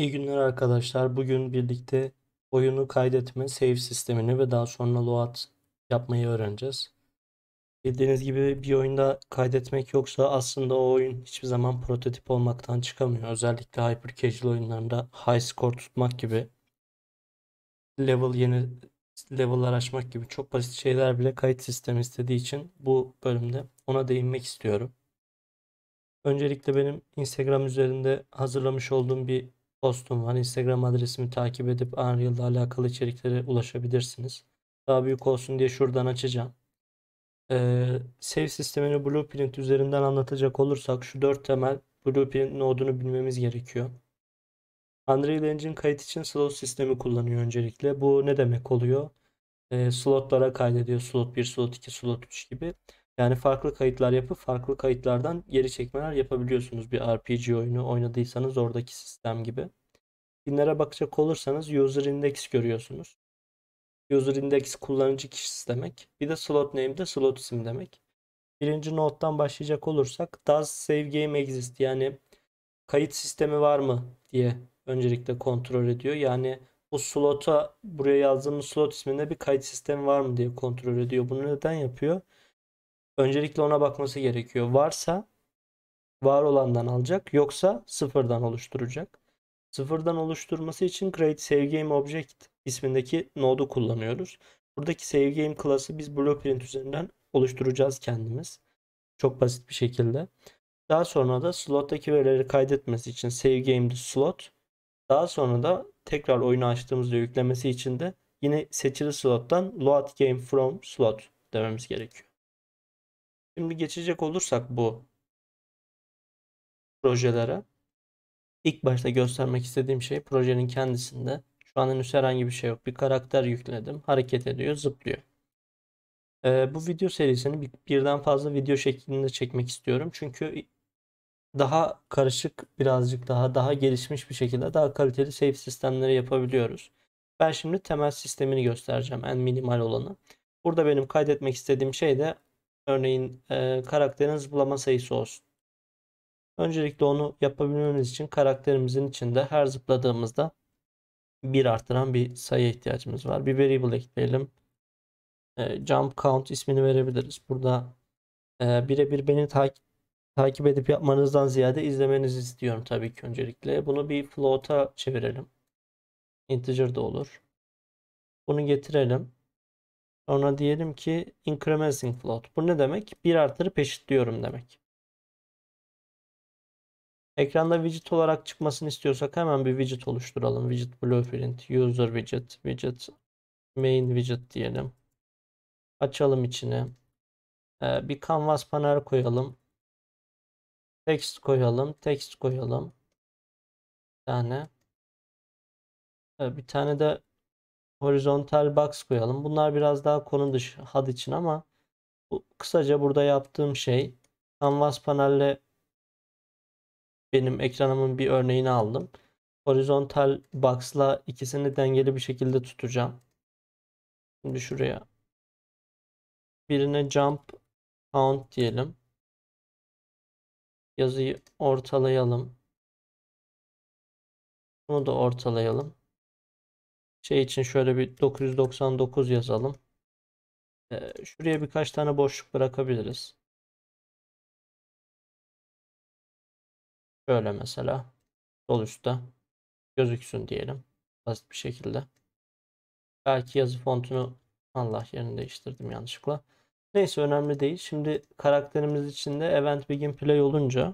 İyi günler arkadaşlar. Bugün birlikte oyunu kaydetme, save sistemini ve daha sonra load yapmayı öğreneceğiz. Bildiğiniz gibi bir oyunda kaydetmek yoksa aslında o oyun hiçbir zaman prototip olmaktan çıkamıyor. Özellikle hyper casual oyunlarında high score tutmak gibi level yeni level'lar açmak gibi çok basit şeyler bile kayıt sistemi istediği için bu bölümde ona değinmek istiyorum. Öncelikle benim Instagram üzerinde hazırlamış olduğum bir postum var. Hani Instagram adresimi takip edip Unreal'la alakalı içeriklere ulaşabilirsiniz. Daha büyük olsun diye şuradan açacağım. Ee, save sistemini Blueprint üzerinden anlatacak olursak şu dört temel Blueprint nodunu bilmemiz gerekiyor. Unreal Engine kayıt için slot sistemi kullanıyor öncelikle. Bu ne demek oluyor? E, slotlara kaydediyor. Slot 1, slot 2, slot 3 gibi. Yani farklı kayıtlar yapıp farklı kayıtlardan geri çekmeler yapabiliyorsunuz bir RPG oyunu oynadıysanız oradaki sistem gibi. Binlere bakacak olursanız user index görüyorsunuz. User index kullanıcı kişisi demek. Bir de slot name de slot isim demek. Birinci nottan başlayacak olursak does save game exist yani kayıt sistemi var mı diye öncelikle kontrol ediyor. Yani bu slota buraya yazdığımız slot isminde bir kayıt sistemi var mı diye kontrol ediyor. Bunu neden yapıyor? Öncelikle ona bakması gerekiyor. Varsa var olandan alacak yoksa sıfırdan oluşturacak. Sıfırdan oluşturması için create save object ismindeki node'u kullanıyoruz. Buradaki save classı biz blueprint üzerinden oluşturacağız kendimiz. Çok basit bir şekilde. Daha sonra da slot'taki verileri kaydetmesi için save slot. Daha sonra da tekrar oyunu açtığımızda yüklemesi için de yine seçili slot'tan load game from slot dememiz gerekiyor. Şimdi geçecek olursak bu projelere. ilk başta göstermek istediğim şey projenin kendisinde. Şu an henüz herhangi bir şey yok. Bir karakter yükledim. Hareket ediyor, zıplıyor. Ee, bu video serisini birden fazla video şeklinde çekmek istiyorum. Çünkü daha karışık birazcık daha daha gelişmiş bir şekilde daha kaliteli save sistemleri yapabiliyoruz. Ben şimdi temel sistemini göstereceğim en minimal olanı. Burada benim kaydetmek istediğim şey de Örneğin e, karakterin zıplama sayısı olsun. Öncelikle onu yapabilmemiz için karakterimizin içinde her zıpladığımızda bir artıran bir sayı ihtiyacımız var. Bir variable ekleyelim. E, jump count ismini verebiliriz. Burada e, birebir beni takip takip edip yapmanızdan ziyade izlemenizi istiyorum tabii ki öncelikle. Bunu bir float'a çevirelim. Integer de olur. Bunu getirelim. Ona diyelim ki Increasing float. Bu ne demek? 1 artırıp eşitliyorum demek. Ekranda widget olarak çıkmasını istiyorsak hemen bir widget oluşturalım. Widget blueprint, user widget, widget main widget diyelim. Açalım içine. Ee, bir canvas panel koyalım. Text koyalım. Text koyalım. Bir tane. Ee, bir tane de horizontal box koyalım. Bunlar biraz daha konu dışı HUD için ama bu, kısaca burada yaptığım şey canvas panelle benim ekranımın bir örneğini aldım. Horizontal box'la ikisini dengeli bir şekilde tutacağım. Şimdi şuraya birine jump count diyelim. Yazıyı ortalayalım. Bunu da ortalayalım şey için şöyle bir 999 yazalım. Ee, şuraya birkaç tane boşluk bırakabiliriz. Şöyle mesela sol üstte gözüksün diyelim basit bir şekilde. Belki yazı fontunu Allah yerini değiştirdim yanlışlıkla. Neyse önemli değil. Şimdi karakterimiz için de event begin play olunca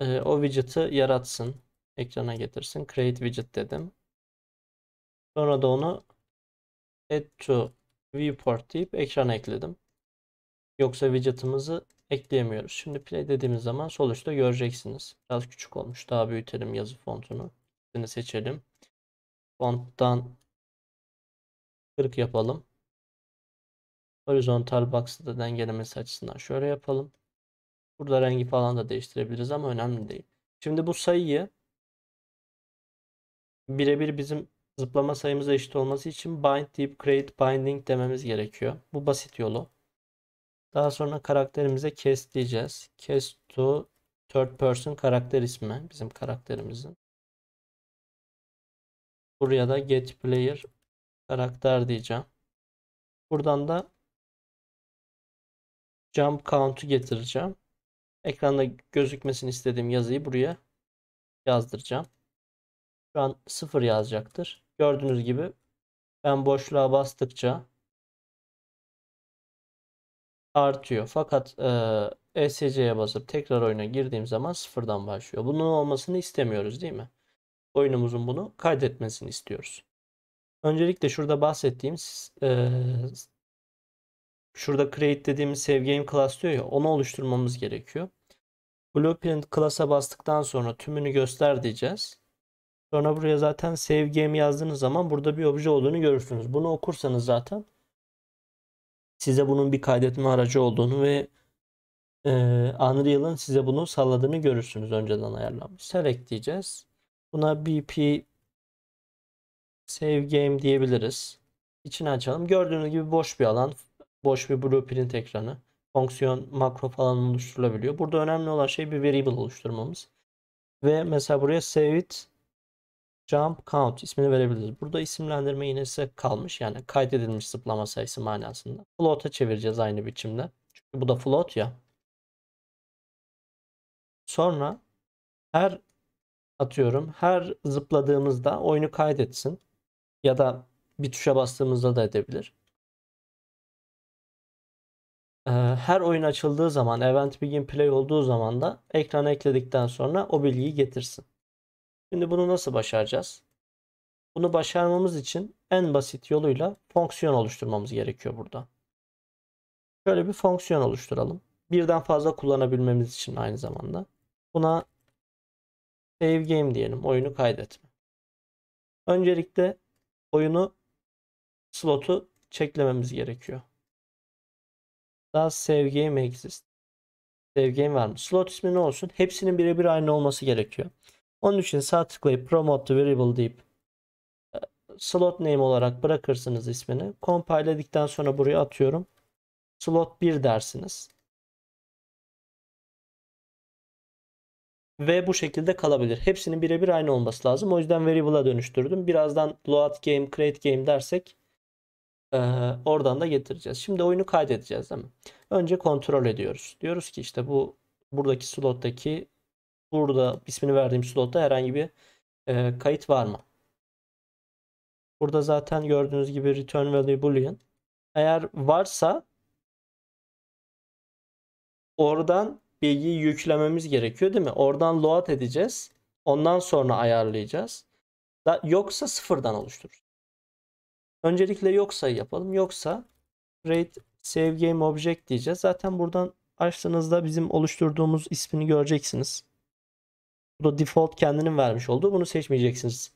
e, o widget'ı yaratsın ekrana getirsin. Create widget dedim. Sonra da onu add to viewport deyip ekrana ekledim. Yoksa widget'ımızı ekleyemiyoruz. Şimdi play dediğimiz zaman sol üstte göreceksiniz. Biraz küçük olmuş. Daha büyütelim yazı fontunu. Seni seçelim. Fonttan 40 yapalım. Horizontal box'ı da dengelemesi açısından şöyle yapalım. Burada rengi falan da değiştirebiliriz ama önemli değil. Şimdi bu sayıyı birebir bizim zıplama sayımıza eşit olması için bind deyip create binding dememiz gerekiyor. Bu basit yolu. Daha sonra karakterimize cast diyeceğiz. Cast to third person karakter ismi bizim karakterimizin. Buraya da get player karakter diyeceğim. Buradan da jump count'u getireceğim. Ekranda gözükmesini istediğim yazıyı buraya yazdıracağım. Şu an 0 yazacaktır. Gördüğünüz gibi ben boşluğa bastıkça artıyor. Fakat e, ESC'ye basıp tekrar oyuna girdiğim zaman sıfırdan başlıyor. Bunun olmasını istemiyoruz değil mi? Oyunumuzun bunu kaydetmesini istiyoruz. Öncelikle şurada bahsettiğim e, şurada create dediğimiz save game class diyor ya onu oluşturmamız gerekiyor. Blueprint class'a bastıktan sonra tümünü göster diyeceğiz. Sonra buraya zaten save game yazdığınız zaman burada bir obje olduğunu görürsünüz. Bunu okursanız zaten size bunun bir kaydetme aracı olduğunu ve e, Unreal'ın size bunu salladığını görürsünüz önceden ayarlanmış. Select diyeceğiz. Buna BP save game diyebiliriz. İçini açalım. Gördüğünüz gibi boş bir alan. Boş bir blueprint ekranı. Fonksiyon, makro falan oluşturulabiliyor. Burada önemli olan şey bir variable oluşturmamız. Ve mesela buraya save it jump count ismini verebiliriz. Burada isimlendirme yine size kalmış. Yani kaydedilmiş zıplama sayısı manasında. Float'a çevireceğiz aynı biçimde. Çünkü bu da float ya. Sonra her atıyorum her zıpladığımızda oyunu kaydetsin. Ya da bir tuşa bastığımızda da edebilir. Ee, her oyun açıldığı zaman, event begin play olduğu zaman da ekrana ekledikten sonra o bilgiyi getirsin. Şimdi bunu nasıl başaracağız? Bunu başarmamız için en basit yoluyla fonksiyon oluşturmamız gerekiyor burada. Şöyle bir fonksiyon oluşturalım. Birden fazla kullanabilmemiz için aynı zamanda. Buna save game diyelim. Oyunu kaydetme. Öncelikle oyunu slotu çeklememiz gerekiyor. Daha save game exist. Save game var mı? Slot ismi ne olsun? Hepsinin birebir aynı olması gerekiyor. Onun için sağ tıklayıp promote to variable deyip e, slot name olarak bırakırsınız ismini. Compile sonra buraya atıyorum. Slot 1 dersiniz. Ve bu şekilde kalabilir. Hepsinin birebir aynı olması lazım. O yüzden variable'a dönüştürdüm. Birazdan load game, create game dersek e, oradan da getireceğiz. Şimdi oyunu kaydedeceğiz değil mi? Önce kontrol ediyoruz. Diyoruz ki işte bu buradaki slottaki burada ismini verdiğim slotta herhangi bir e, kayıt var mı? Burada zaten gördüğünüz gibi return value boolean. Eğer varsa oradan bilgiyi yüklememiz gerekiyor değil mi? Oradan load edeceğiz. Ondan sonra ayarlayacağız. Da, yoksa sıfırdan oluştururuz. Öncelikle yoksa yapalım. Yoksa create save game object diyeceğiz. Zaten buradan açtığınızda bizim oluşturduğumuz ismini göreceksiniz. Bu da default kendinin vermiş olduğu. Bunu seçmeyeceksiniz.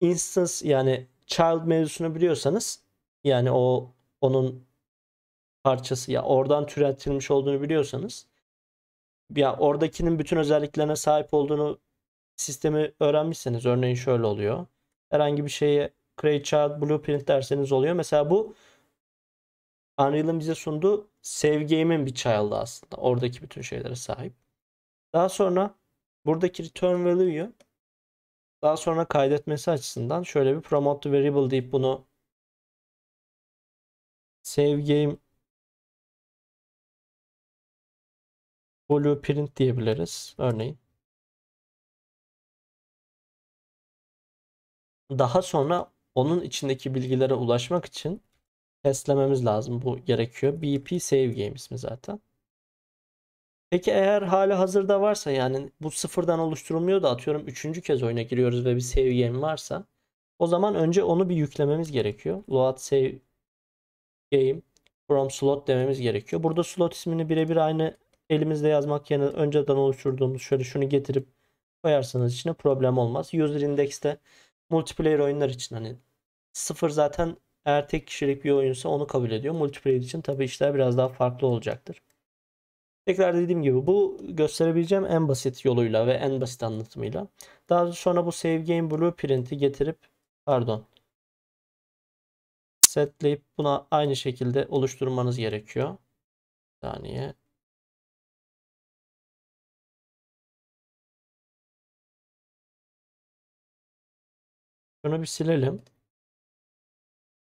Instance yani child mevzusunu biliyorsanız yani o onun parçası ya oradan türetilmiş olduğunu biliyorsanız ya oradakinin bütün özelliklerine sahip olduğunu sistemi öğrenmişseniz örneğin şöyle oluyor. Herhangi bir şeye create child blueprint derseniz oluyor. Mesela bu Unreal'ın bize sunduğu Save Game'in bir child'ı aslında. Oradaki bütün şeylere sahip. Daha sonra Buradaki return value'yu daha sonra kaydetmesi açısından şöyle bir promote variable deyip bunu save game print diyebiliriz örneğin. Daha sonra onun içindeki bilgilere ulaşmak için testlememiz lazım. Bu gerekiyor. BP save game ismi zaten. Peki eğer hali hazırda varsa yani bu sıfırdan oluşturulmuyor da atıyorum üçüncü kez oyuna giriyoruz ve bir seviyem varsa o zaman önce onu bir yüklememiz gerekiyor. Load save game from slot dememiz gerekiyor. Burada slot ismini birebir aynı elimizde yazmak yerine önceden oluşturduğumuz şöyle şunu getirip koyarsanız içine problem olmaz. User index'te multiplayer oyunlar için hani sıfır zaten eğer tek kişilik bir oyunsa onu kabul ediyor. Multiplayer için tabi işler biraz daha farklı olacaktır. Tekrar dediğim gibi bu gösterebileceğim en basit yoluyla ve en basit anlatımıyla. Daha sonra bu Save Game Blueprint'i getirip pardon setleyip buna aynı şekilde oluşturmanız gerekiyor. Bir saniye. Şunu bir silelim.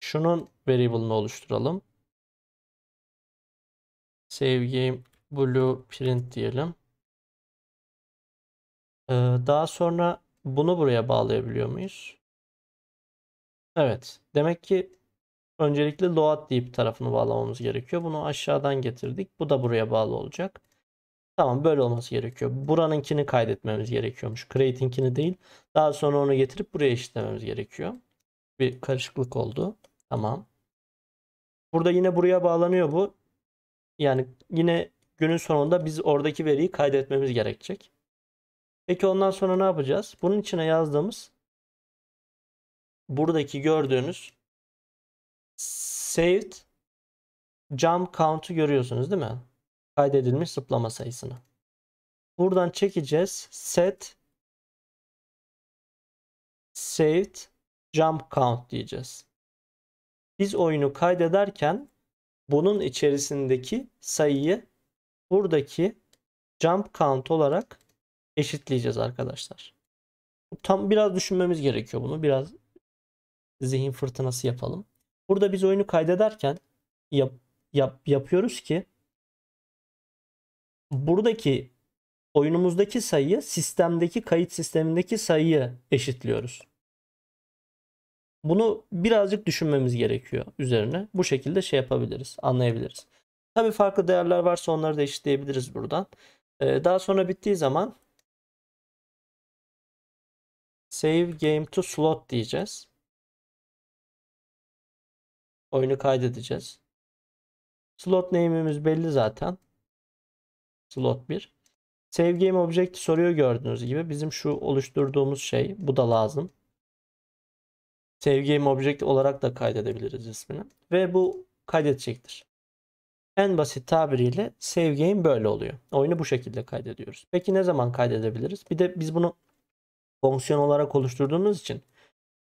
Şunun variable'ını oluşturalım. Save game blueprint diyelim. Ee, daha sonra bunu buraya bağlayabiliyor muyuz? Evet. Demek ki öncelikle load deyip tarafını bağlamamız gerekiyor. Bunu aşağıdan getirdik. Bu da buraya bağlı olacak. Tamam böyle olması gerekiyor. Buranınkini kaydetmemiz gerekiyormuş. Create'inkini değil. Daha sonra onu getirip buraya eşitlememiz gerekiyor. Bir karışıklık oldu. Tamam. Burada yine buraya bağlanıyor bu. Yani yine günün sonunda biz oradaki veriyi kaydetmemiz gerekecek. Peki ondan sonra ne yapacağız? Bunun içine yazdığımız buradaki gördüğünüz saved jump count'u görüyorsunuz değil mi? Kaydedilmiş zıplama sayısını. Buradan çekeceğiz set saved jump count diyeceğiz. Biz oyunu kaydederken bunun içerisindeki sayıyı buradaki jump count olarak eşitleyeceğiz arkadaşlar. Tam biraz düşünmemiz gerekiyor bunu. Biraz zihin fırtınası yapalım. Burada biz oyunu kaydederken yap, yap, yapıyoruz ki buradaki oyunumuzdaki sayıyı sistemdeki kayıt sistemindeki sayıyı eşitliyoruz. Bunu birazcık düşünmemiz gerekiyor üzerine. Bu şekilde şey yapabiliriz, anlayabiliriz. Tabi farklı değerler varsa onları da eşitleyebiliriz buradan. Ee, daha sonra bittiği zaman save game to slot diyeceğiz. Oyunu kaydedeceğiz. Slot name'imiz belli zaten. Slot 1. Save game object soruyor gördüğünüz gibi. Bizim şu oluşturduğumuz şey. Bu da lazım. Save game object olarak da kaydedebiliriz ismini. Ve bu kaydedecektir. En basit tabiriyle save böyle oluyor. Oyunu bu şekilde kaydediyoruz. Peki ne zaman kaydedebiliriz? Bir de biz bunu fonksiyon olarak oluşturduğumuz için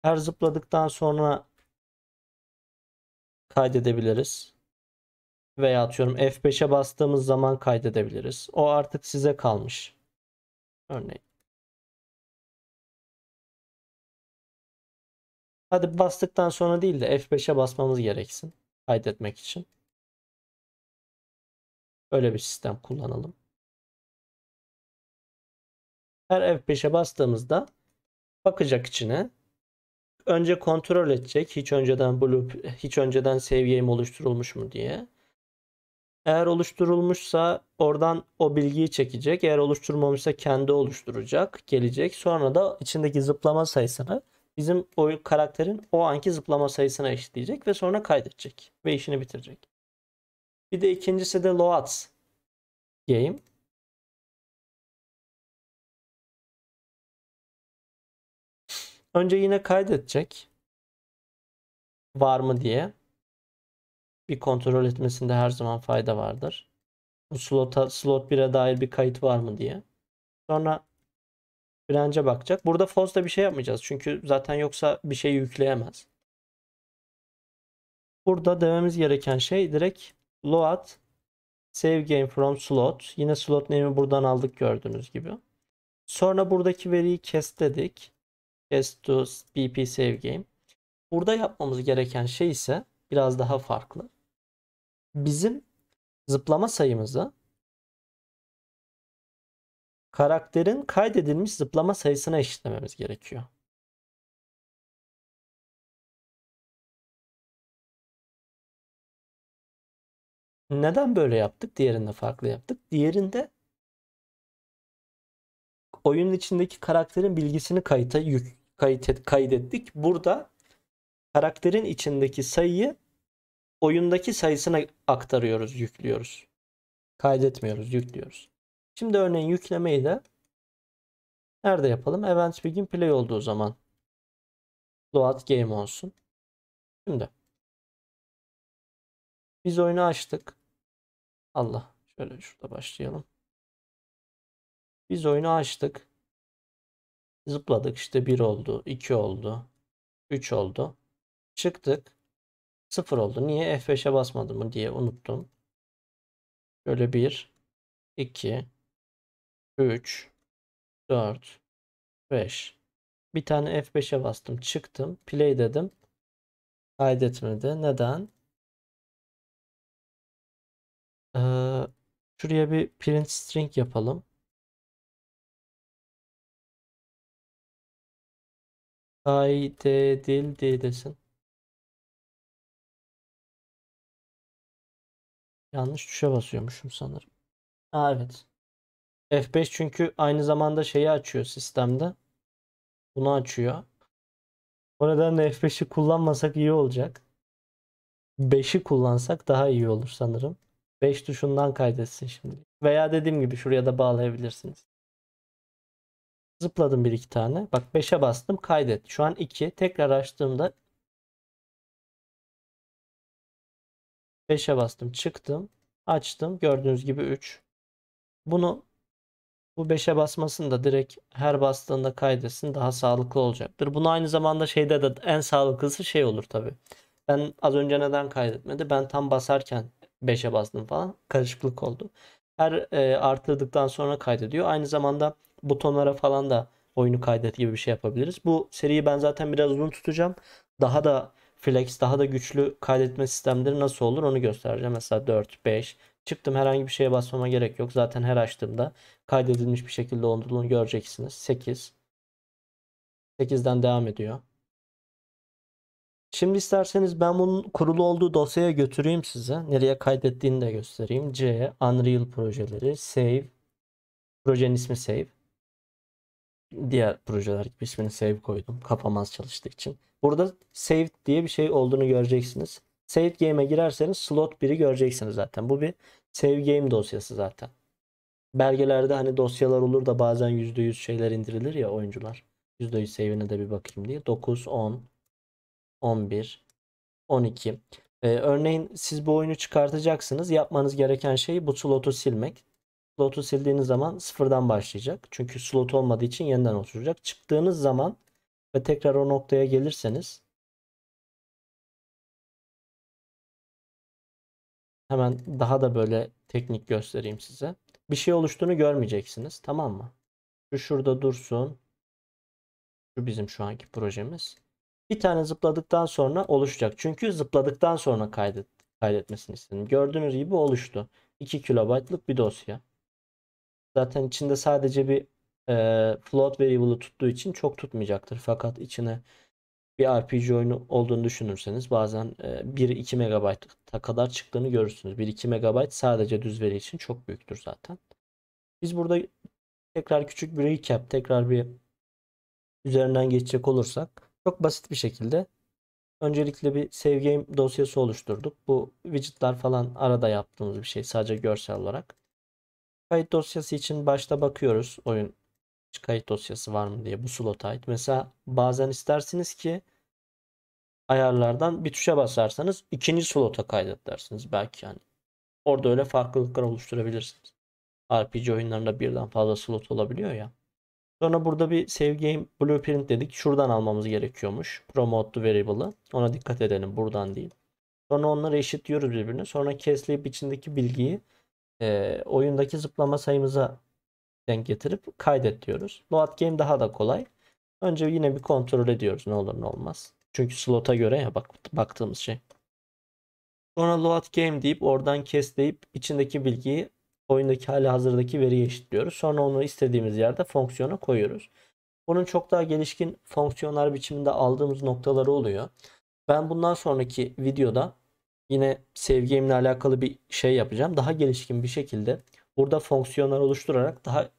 her zıpladıktan sonra kaydedebiliriz. Veya atıyorum F5'e bastığımız zaman kaydedebiliriz. O artık size kalmış. Örneğin. Hadi bastıktan sonra değil de F5'e basmamız gereksin kaydetmek için. Öyle bir sistem kullanalım. Her F5'e bastığımızda bakacak içine. Önce kontrol edecek. Hiç önceden bulup hiç önceden seviyem oluşturulmuş mu diye. Eğer oluşturulmuşsa oradan o bilgiyi çekecek. Eğer oluşturmamışsa kendi oluşturacak. Gelecek. Sonra da içindeki zıplama sayısını bizim o karakterin o anki zıplama sayısına eşitleyecek ve sonra kaydedecek ve işini bitirecek. Bir de ikincisi de Loats Game. Önce yine kaydedecek. Var mı diye. Bir kontrol etmesinde her zaman fayda vardır. Bu slota, slot 1'e dair bir kayıt var mı diye. Sonra Branch'e bakacak. Burada Foz'da bir şey yapmayacağız. Çünkü zaten yoksa bir şey yükleyemez. Burada dememiz gereken şey direkt load save game from slot. Yine slot name'i buradan aldık gördüğünüz gibi. Sonra buradaki veriyi kes dedik. Kes to bp save game. Burada yapmamız gereken şey ise biraz daha farklı. Bizim zıplama sayımızı karakterin kaydedilmiş zıplama sayısına eşitlememiz gerekiyor. Neden böyle yaptık? Diğerinde farklı yaptık. Diğerinde oyunun içindeki karakterin bilgisini kayıta yük, kayıt, kaydettik. Burada karakterin içindeki sayıyı oyundaki sayısına aktarıyoruz, yüklüyoruz. Kaydetmiyoruz, yüklüyoruz. Şimdi örneğin yüklemeyi de nerede yapalım? Events Begin Play olduğu zaman Load Game olsun. Şimdi biz oyunu açtık. Allah. Şöyle şurada başlayalım. Biz oyunu açtık. Zıpladık işte 1 oldu, 2 oldu, 3 oldu. Çıktık. 0 oldu. Niye F5'e basmadım mı diye unuttum. Şöyle 1, 2, 3, 4, 5. Bir tane F5'e bastım. Çıktım. Play dedim. Kaydetmedi. Neden? şuraya bir print string yapalım. Ay de dil de desin. Yanlış tuşa basıyormuşum sanırım. Ha, evet. F5 çünkü aynı zamanda şeyi açıyor sistemde. Bunu açıyor. O nedenle F5'i kullanmasak iyi olacak. 5'i kullansak daha iyi olur sanırım. 5 tuşundan kaydetsin şimdi. Veya dediğim gibi şuraya da bağlayabilirsiniz. Zıpladım bir iki tane. Bak 5'e bastım kaydet. Şu an 2. Tekrar açtığımda 5'e bastım çıktım. Açtım. Gördüğünüz gibi 3. Bunu bu 5'e basmasını da direkt her bastığında kaydetsin daha sağlıklı olacaktır. Bunu aynı zamanda şeyde de en sağlıklısı şey olur tabi. Ben az önce neden kaydetmedi? Ben tam basarken 5'e bastım falan karışıklık oldu. Her e, artırdıktan sonra kaydediyor. Aynı zamanda butonlara falan da oyunu kaydet gibi bir şey yapabiliriz. Bu seriyi ben zaten biraz uzun tutacağım. Daha da flex, daha da güçlü kaydetme sistemleri nasıl olur onu göstereceğim. Mesela 4, 5 çıktım herhangi bir şeye basmama gerek yok. Zaten her açtığımda kaydedilmiş bir şekilde olduğunu göreceksiniz. 8 8'den devam ediyor. Şimdi isterseniz ben bunun kurulu olduğu dosyaya götüreyim size. Nereye kaydettiğini de göstereyim. C, Unreal projeleri, save. Projenin ismi save. Diğer projeler gibi ismini save koydum. Kapamaz çalıştığı için. Burada save diye bir şey olduğunu göreceksiniz. Save game'e girerseniz slot 1'i göreceksiniz zaten. Bu bir save game dosyası zaten. Belgelerde hani dosyalar olur da bazen %100 şeyler indirilir ya oyuncular. %100 save'ine de bir bakayım diye. 9, 10, 11, 12. Ee, örneğin siz bu oyunu çıkartacaksınız. Yapmanız gereken şey bu slotu silmek. Slotu sildiğiniz zaman sıfırdan başlayacak. Çünkü slot olmadığı için yeniden oturacak. Çıktığınız zaman ve tekrar o noktaya gelirseniz hemen daha da böyle teknik göstereyim size. Bir şey oluştuğunu görmeyeceksiniz. Tamam mı? Şu şurada dursun. Şu bizim şu anki projemiz. Bir tane zıpladıktan sonra oluşacak. Çünkü zıpladıktan sonra kaydet, kaydetmesini istedim. Gördüğünüz gibi oluştu. 2 kilobaytlık bir dosya. Zaten içinde sadece bir e, float variable'ı tuttuğu için çok tutmayacaktır. Fakat içine bir RPG oyunu olduğunu düşünürseniz bazen e, 1-2 MB'a kadar çıktığını görürsünüz. 1-2 MB sadece düz veri için çok büyüktür zaten. Biz burada tekrar küçük bir recap, tekrar bir üzerinden geçecek olursak çok basit bir şekilde öncelikle bir save game dosyası oluşturduk. Bu widgetler falan arada yaptığımız bir şey sadece görsel olarak. Kayıt dosyası için başta bakıyoruz oyun kayıt dosyası var mı diye bu slot ait. Mesela bazen istersiniz ki ayarlardan bir tuşa basarsanız ikinci slota kaydet dersiniz belki yani. Orada öyle farklılıklar oluşturabilirsiniz. RPG oyunlarında birden fazla slot olabiliyor ya. Sonra burada bir save game blueprint dedik. Şuradan almamız gerekiyormuş. Promote to variable'ı. Ona dikkat edelim buradan değil. Sonra onları eşitliyoruz birbirine. Sonra kesleyip içindeki bilgiyi e, oyundaki zıplama sayımıza denk getirip kaydet diyoruz. Load game daha da kolay. Önce yine bir kontrol ediyoruz ne olur ne olmaz. Çünkü slota göre ya bak baktığımız şey. Sonra load game deyip oradan kesleyip içindeki bilgiyi oyundaki hali hazırdaki veriye eşitliyoruz. Sonra onu istediğimiz yerde fonksiyona koyuyoruz. Bunun çok daha gelişkin fonksiyonlar biçiminde aldığımız noktaları oluyor. Ben bundan sonraki videoda yine sevgimle alakalı bir şey yapacağım. Daha gelişkin bir şekilde burada fonksiyonlar oluşturarak daha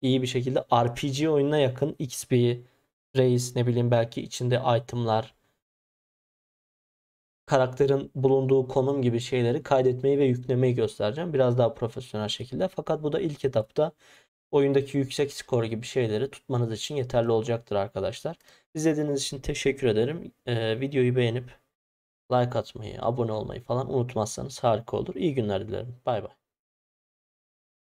iyi bir şekilde RPG oyununa yakın XP, Race ne bileyim belki içinde itemlar, karakterin bulunduğu konum gibi şeyleri kaydetmeyi ve yüklemeyi göstereceğim. Biraz daha profesyonel şekilde. Fakat bu da ilk etapta oyundaki yüksek skor gibi şeyleri tutmanız için yeterli olacaktır arkadaşlar. İzlediğiniz için teşekkür ederim. Ee, videoyu beğenip like atmayı, abone olmayı falan unutmazsanız harika olur. İyi günler dilerim. Bay bay.